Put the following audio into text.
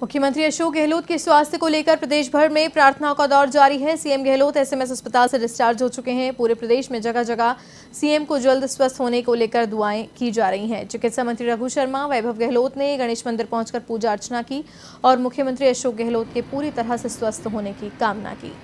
मुख्यमंत्री अशोक गहलोत के स्वास्थ्य को लेकर प्रदेश भर में प्रार्थना का दौर जारी है सीएम गहलोत एसएमएस अस्पताल से डिस्चार्ज हो चुके हैं पूरे प्रदेश में जगह जगह सीएम को जल्द स्वस्थ होने को लेकर दुआएं की जा रही हैं चिकित्सा मंत्री रघु शर्मा वैभव गहलोत ने गणेश मंदिर पहुंचकर पूजा अर्चना की और मुख्यमंत्री अशोक गहलोत के पूरी तरह से स्वस्थ होने की कामना की